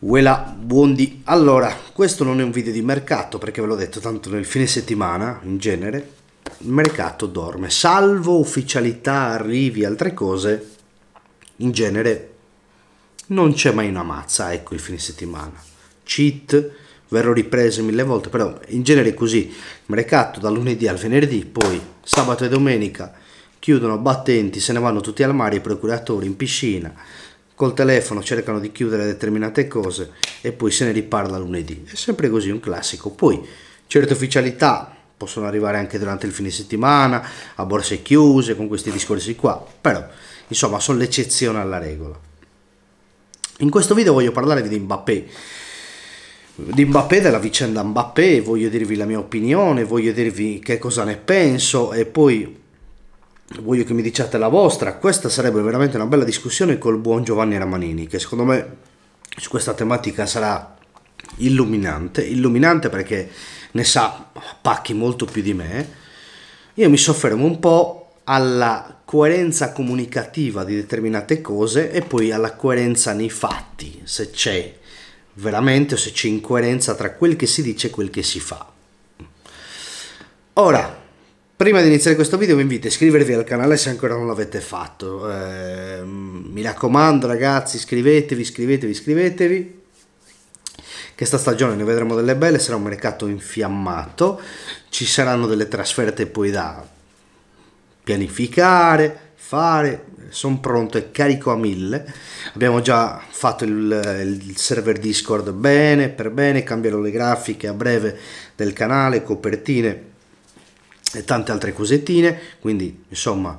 Voilà, buondì. Allora, questo non è un video di mercato perché ve l'ho detto, tanto nel fine settimana in genere il mercato dorme, salvo ufficialità, arrivi, altre cose, in genere non c'è mai una mazza, ecco il fine settimana. Cheat, verrò ripreso mille volte, però in genere è così, il mercato da lunedì al venerdì, poi sabato e domenica chiudono battenti, se ne vanno tutti al mare, i procuratori in piscina, col telefono cercano di chiudere determinate cose e poi se ne riparla lunedì. È sempre così un classico. Poi certe ufficialità possono arrivare anche durante il fine settimana, a borse chiuse, con questi discorsi qua, però insomma sono l'eccezione alla regola. In questo video voglio parlarvi di Mbappé, di Mbappé, della vicenda Mbappé, voglio dirvi la mia opinione, voglio dirvi che cosa ne penso e poi voglio che mi diciate la vostra. Questa sarebbe veramente una bella discussione col buon Giovanni Ramanini, che secondo me su questa tematica sarà illuminante, illuminante perché ne sa pacchi molto più di me. Io mi soffermo un po' alla coerenza comunicativa di determinate cose e poi alla coerenza nei fatti, se c'è veramente o se c'è incoerenza tra quel che si dice e quel che si fa. Ora, Prima di iniziare questo video vi invito a iscrivervi al canale se ancora non l'avete fatto. Eh, mi raccomando ragazzi, iscrivetevi, iscrivetevi, iscrivetevi. Che sta stagione ne vedremo delle belle, sarà un mercato infiammato, ci saranno delle trasferte poi da pianificare, fare, sono pronto e carico a mille. Abbiamo già fatto il, il, server Discord bene, per bene, cambierò le grafiche a breve del canale, copertine e tante altre cosettine, quindi insomma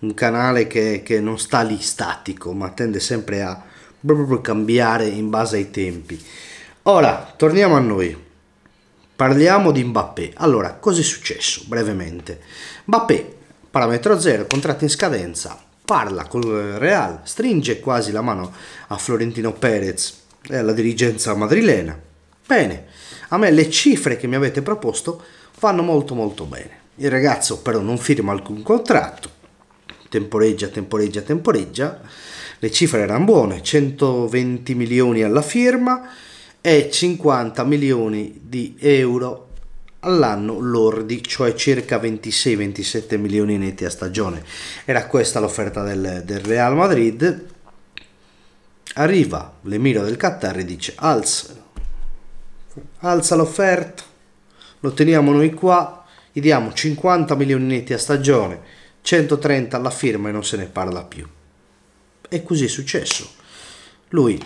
un canale che, che non sta lì statico, ma tende sempre a proprio cambiare in base ai tempi. Ora, torniamo a noi. Parliamo di Mbappé. Allora, cos'è successo brevemente? Mbappé, parametro 0, contratto in scadenza, parla col Real, stringe quasi la mano a Florentino Perez e alla dirigenza madrilena. Bene, a me le cifre che mi avete proposto vanno molto molto bene. Il ragazzo però non firma alcun contratto, temporeggia, temporeggia, temporeggia. Le cifre erano buone, 120 milioni alla firma e 50 milioni di euro all'anno lordi, cioè circa 26-27 milioni netti a stagione. Era questa l'offerta del, del Real Madrid. Arriva l'emiro del Qatar e dice alza, alza l'offerta, lo teniamo noi qua, gli diamo 50 milioni netti a stagione, 130 alla firma e non se ne parla più. E così è successo. Lui,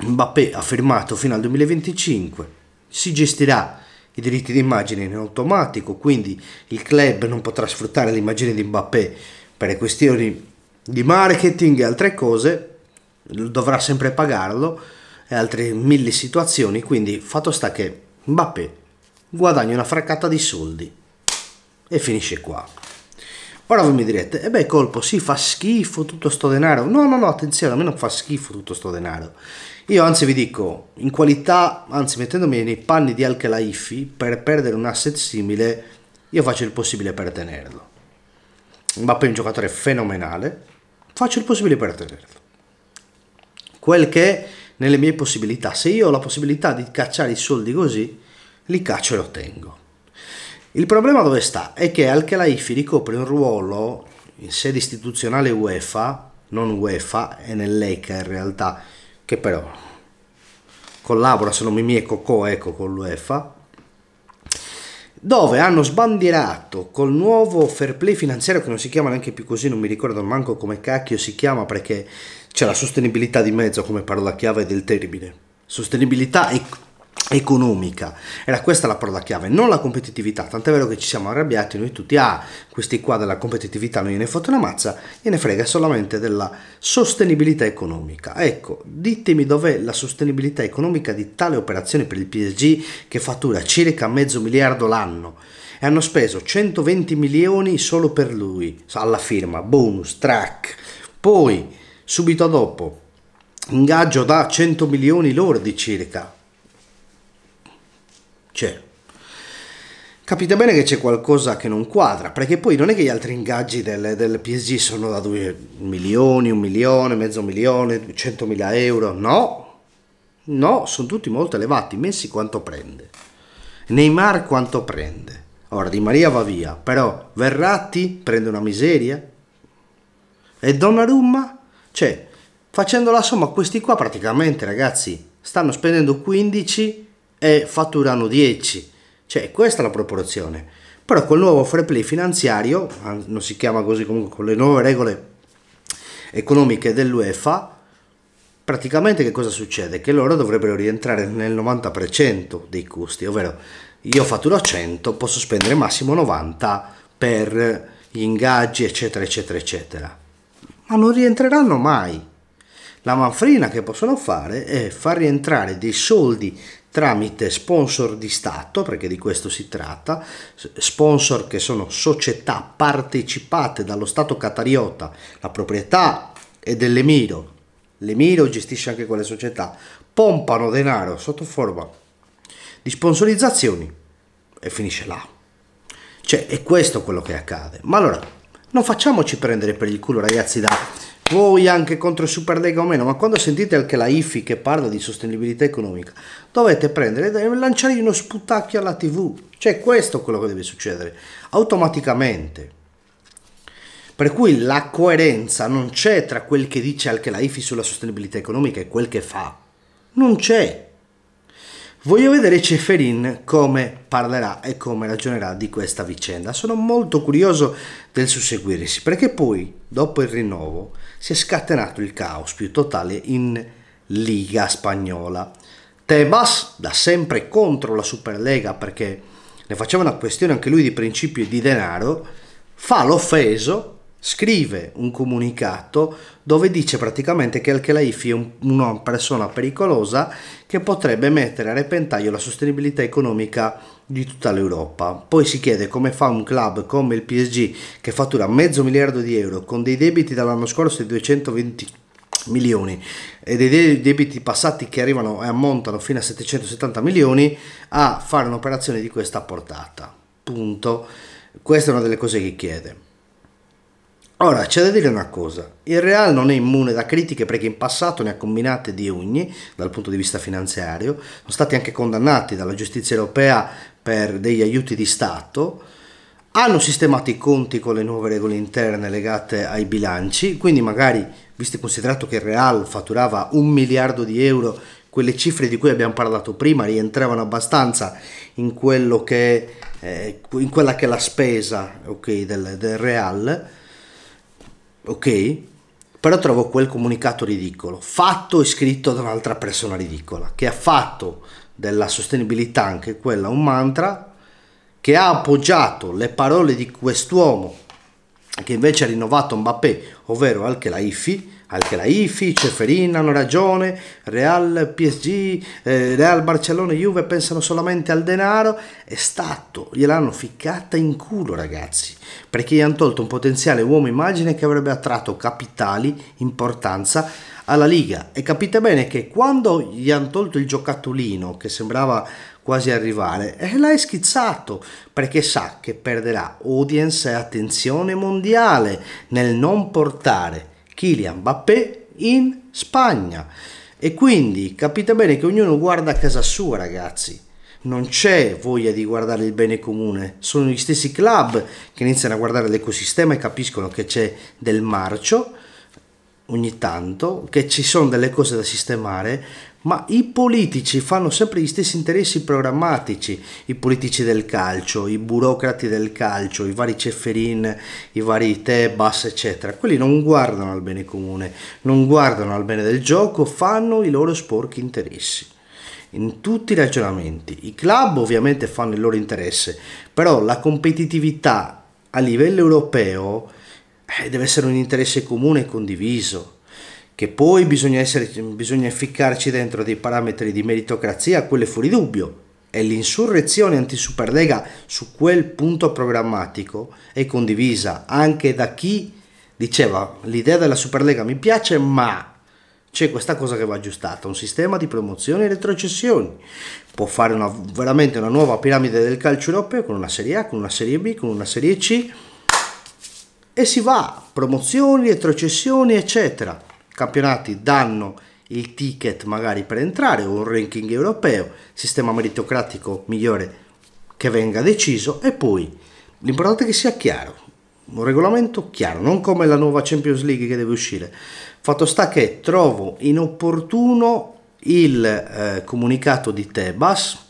Mbappé, ha firmato fino al 2025, si gestirà i diritti d'immagine in automatico, quindi il club non potrà sfruttare l'immagine di Mbappé per questioni di marketing e altre cose, dovrà sempre pagarlo e altre mille situazioni, quindi fatto sta che Mbappé guadagno una fraccata di soldi e finisce qua. Ora voi mi direte, e eh beh colpo, sì fa schifo tutto sto denaro. No, no, no, attenzione, a me non fa schifo tutto sto denaro. Io anzi vi dico, in qualità, anzi mettendomi nei panni di Al-Khelaifi, per perdere un asset simile, io faccio il possibile per tenerlo. Mbappé è un giocatore fenomenale, faccio il possibile per tenerlo. Quel che è nelle mie possibilità, se io ho la possibilità di cacciare i soldi così, li caccio e tengo. Il problema dove sta? È che Al-Khelaifi ricopre un ruolo in sede istituzionale UEFA, non UEFA, è nell'ECA in realtà, che però collabora, se non mi mie cocò, ecco, con l'UEFA, dove hanno sbandierato col nuovo fair play finanziario che non si chiama neanche più così, non mi ricordo manco come cacchio si chiama perché c'è la sostenibilità di mezzo come parola chiave del termine. Sostenibilità e economica. Era questa la parola chiave, non la competitività, tant'è vero che ci siamo arrabbiati noi tutti, ah, questi qua della competitività non gliene fotte una mazza, gliene frega solamente della sostenibilità economica. Ecco, ditemi dov'è la sostenibilità economica di tale operazione per il PSG che fattura circa mezzo miliardo l'anno e hanno speso 120 milioni solo per lui, alla firma, bonus, track. Poi, subito dopo, ingaggio da 100 milioni lordi circa, c'è. Capite bene che c'è qualcosa che non quadra, perché poi non è che gli altri ingaggi del, del PSG sono da 2 milioni, un milione, mezzo milione, 200 mila euro, no, no, sono tutti molto elevati. Messi quanto prende? Neymar quanto prende? Ora Di Maria va via, però Verratti prende una miseria. E Donnarumma? Cioè, facendo la somma, questi qua praticamente, ragazzi, stanno spendendo 15 e fatturano 10. Cioè, questa è la proporzione. Però col nuovo fair play finanziario, non si chiama così comunque, con le nuove regole economiche dell'UEFA, praticamente che cosa succede? Che loro dovrebbero rientrare nel 90% dei costi, ovvero io fatturo 100, posso spendere massimo 90 per gli ingaggi, eccetera, eccetera, eccetera. Ma non rientreranno mai. La manfrina che possono fare è far rientrare dei soldi tramite sponsor di Stato, perché di questo si tratta, sponsor che sono società partecipate dallo Stato catariota, la proprietà è dell'Emiro, l'Emiro gestisce anche quelle società, pompano denaro sotto forma di sponsorizzazioni e finisce là. Cioè è questo quello che accade. Ma allora non facciamoci prendere per il culo ragazzi da voi anche contro Superlega o meno, ma quando sentite anche la IFI che parla di sostenibilità economica, dovete prendere e lanciare uno sputacchio alla TV. Cioè questo è quello che deve succedere, automaticamente. Per cui la coerenza non c'è tra quel che dice anche la IFI sulla sostenibilità economica e quel che fa. Non c'è. Voglio vedere Ceferin come parlerà e come ragionerà di questa vicenda. Sono molto curioso del susseguirsi perché poi, dopo il rinnovo, si è scatenato il caos più totale in Liga Spagnola. Tebas, da sempre contro la Superlega perché ne faceva una questione anche lui di principio e di denaro, fa l'offeso scrive un comunicato dove dice praticamente che Al-Khelaifi è una persona pericolosa che potrebbe mettere a repentaglio la sostenibilità economica di tutta l'Europa. Poi si chiede come fa un club come il PSG che fattura mezzo miliardo di euro con dei debiti dall'anno scorso di 220 milioni e dei debiti passati che arrivano e ammontano fino a 770 milioni a fare un'operazione di questa portata. Punto. Questa è una delle cose che chiede. Ora, c'è da dire una cosa, il Real non è immune da critiche perché in passato ne ha combinate di ogni dal punto di vista finanziario, sono stati anche condannati dalla giustizia europea per degli aiuti di Stato, hanno sistemato i conti con le nuove regole interne legate ai bilanci, quindi magari, visto e considerato che il Real fatturava un miliardo di euro, quelle cifre di cui abbiamo parlato prima rientravano abbastanza in, che, eh, in quella che è la spesa okay, del, del Real, ok? Però trovo quel comunicato ridicolo, fatto e scritto da un'altra persona ridicola, che ha fatto della sostenibilità anche quella un mantra, che ha appoggiato le parole di quest'uomo che invece ha rinnovato Mbappé, ovvero Al-Khelaifi, anche la IFI, Ceferin hanno ragione, Real PSG, eh, Real Barcellona, Juve pensano solamente al denaro. È stato, gliel'hanno ficcata in culo ragazzi, perché gli hanno tolto un potenziale uomo immagine che avrebbe attratto capitali, importanza alla Liga. E capite bene che quando gli hanno tolto il giocattolino che sembrava quasi arrivare e eh, l'hai schizzato perché sa che perderà audience e attenzione mondiale nel non portare Kylian Mbappé in Spagna. E quindi capite bene che ognuno guarda a casa sua, ragazzi. Non c'è voglia di guardare il bene comune, sono gli stessi club che iniziano a guardare l'ecosistema e capiscono che c'è del marcio ogni tanto, che ci sono delle cose da sistemare, ma i politici fanno sempre gli stessi interessi programmatici, i politici del calcio, i burocrati del calcio, i vari Cefferin, i vari Tebas, eccetera. Quelli non guardano al bene comune, non guardano al bene del gioco, fanno i loro sporchi interessi. In tutti i ragionamenti. I club ovviamente fanno il loro interesse, però la competitività a livello europeo eh, deve essere un interesse comune e condiviso che poi bisogna, essere, bisogna ficcarci dentro dei parametri di meritocrazia, quello è fuori dubbio. E l'insurrezione anti-Superlega su quel punto programmatico è condivisa anche da chi diceva l'idea della Superlega mi piace ma c'è questa cosa che va aggiustata, un sistema di promozione e retrocessioni. Può fare una, veramente una nuova piramide del calcio europeo con una Serie A, con una Serie B, con una Serie C e si va, promozioni, retrocessioni, eccetera campionati danno il ticket magari per entrare o un ranking europeo, sistema meritocratico migliore che venga deciso e poi l'importante è che sia chiaro, un regolamento chiaro, non come la nuova Champions League che deve uscire. Fatto sta che trovo inopportuno il eh, comunicato di Tebas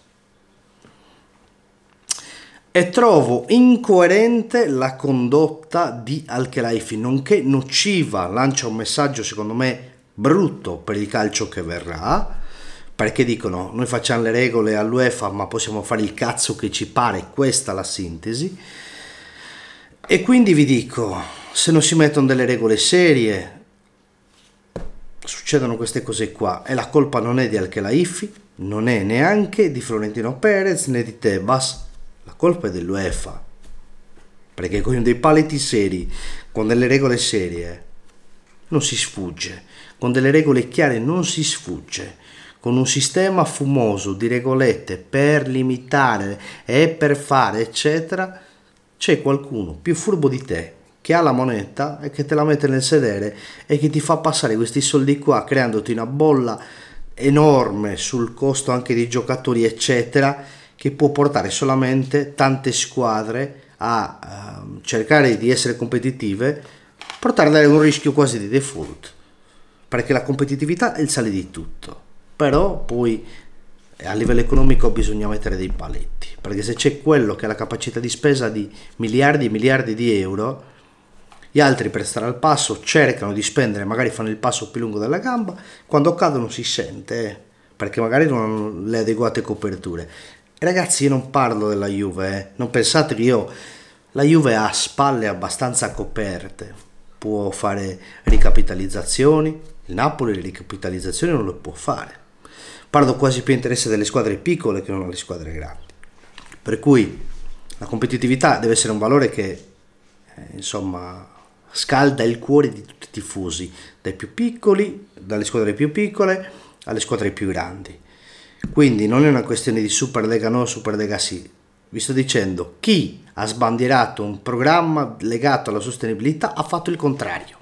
e trovo incoerente la condotta di Alchelaifi, nonché nociva, lancia un messaggio secondo me brutto per il calcio che verrà, perché dicono noi facciamo le regole all'UEFA ma possiamo fare il cazzo che ci pare, questa la sintesi. E quindi vi dico, se non si mettono delle regole serie, succedono queste cose qua e la colpa non è di Alchelaifi, non è neanche di Florentino Perez né di Tebas, la colpa è dell'UEFA, perché con dei paletti seri, con delle regole serie, non si sfugge, con delle regole chiare non si sfugge, con un sistema fumoso di regolette per limitare e per fare, eccetera, c'è qualcuno più furbo di te che ha la moneta e che te la mette nel sedere e che ti fa passare questi soldi qua creandoti una bolla enorme sul costo anche dei giocatori, eccetera che può portare solamente tante squadre a uh, cercare di essere competitive, portarle a un rischio quasi di default, perché la competitività è il sale di tutto, però poi eh, a livello economico bisogna mettere dei paletti, perché se c'è quello che ha la capacità di spesa di miliardi e miliardi di euro, gli altri per stare al passo cercano di spendere, magari fanno il passo più lungo della gamba, quando cadono si sente, eh, perché magari non hanno le adeguate coperture. Ragazzi, io non parlo della Juve, eh. non pensate che io... La Juve ha spalle abbastanza coperte, può fare ricapitalizzazioni, il Napoli le ricapitalizzazioni non le può fare. Parlo quasi più interesse delle squadre piccole che non delle squadre grandi. Per cui la competitività deve essere un valore che, eh, insomma, scalda il cuore di tutti i tifosi, dai più piccoli, dalle squadre più piccole alle squadre più grandi. Quindi non è una questione di Superlega no, Superlega sì. Vi sto dicendo, chi ha sbandierato un programma legato alla sostenibilità ha fatto il contrario.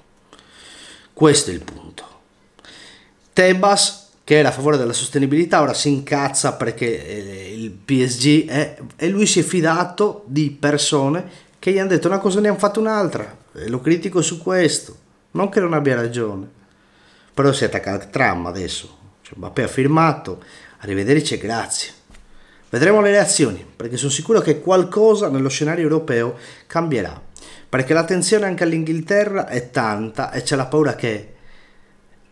Questo è il punto. Tebas che era a favore della sostenibilità, ora si incazza perché eh, il PSG è, e lui si è fidato di persone che gli hanno detto una cosa e ne hanno fatto un'altra. E eh, lo critico su questo, non che non abbia ragione. Però si è attaccato al tram adesso, cioè, Mbappé ha firmato, Arrivederci e grazie. Vedremo le reazioni, perché sono sicuro che qualcosa nello scenario europeo cambierà, perché l'attenzione anche all'Inghilterra è tanta e c'è la paura che,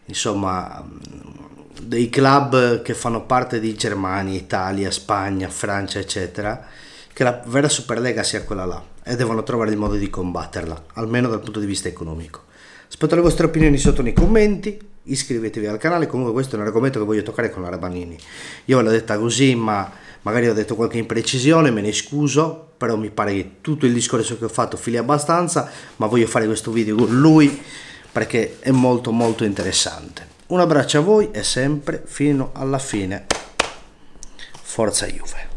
insomma, dei club che fanno parte di Germania, Italia, Spagna, Francia, eccetera, che la vera Superlega sia quella là e devono trovare il modo di combatterla, almeno dal punto di vista economico. Aspetto le vostre opinioni sotto nei commenti, iscrivetevi al canale, comunque questo è un argomento che voglio toccare con la Rabanini. Io l'ho detta così, ma magari ho detto qualche imprecisione, me ne scuso, però mi pare che tutto il discorso che ho fatto fili abbastanza, ma voglio fare questo video con lui perché è molto molto interessante. Un abbraccio a voi e sempre fino alla fine. Forza Juve.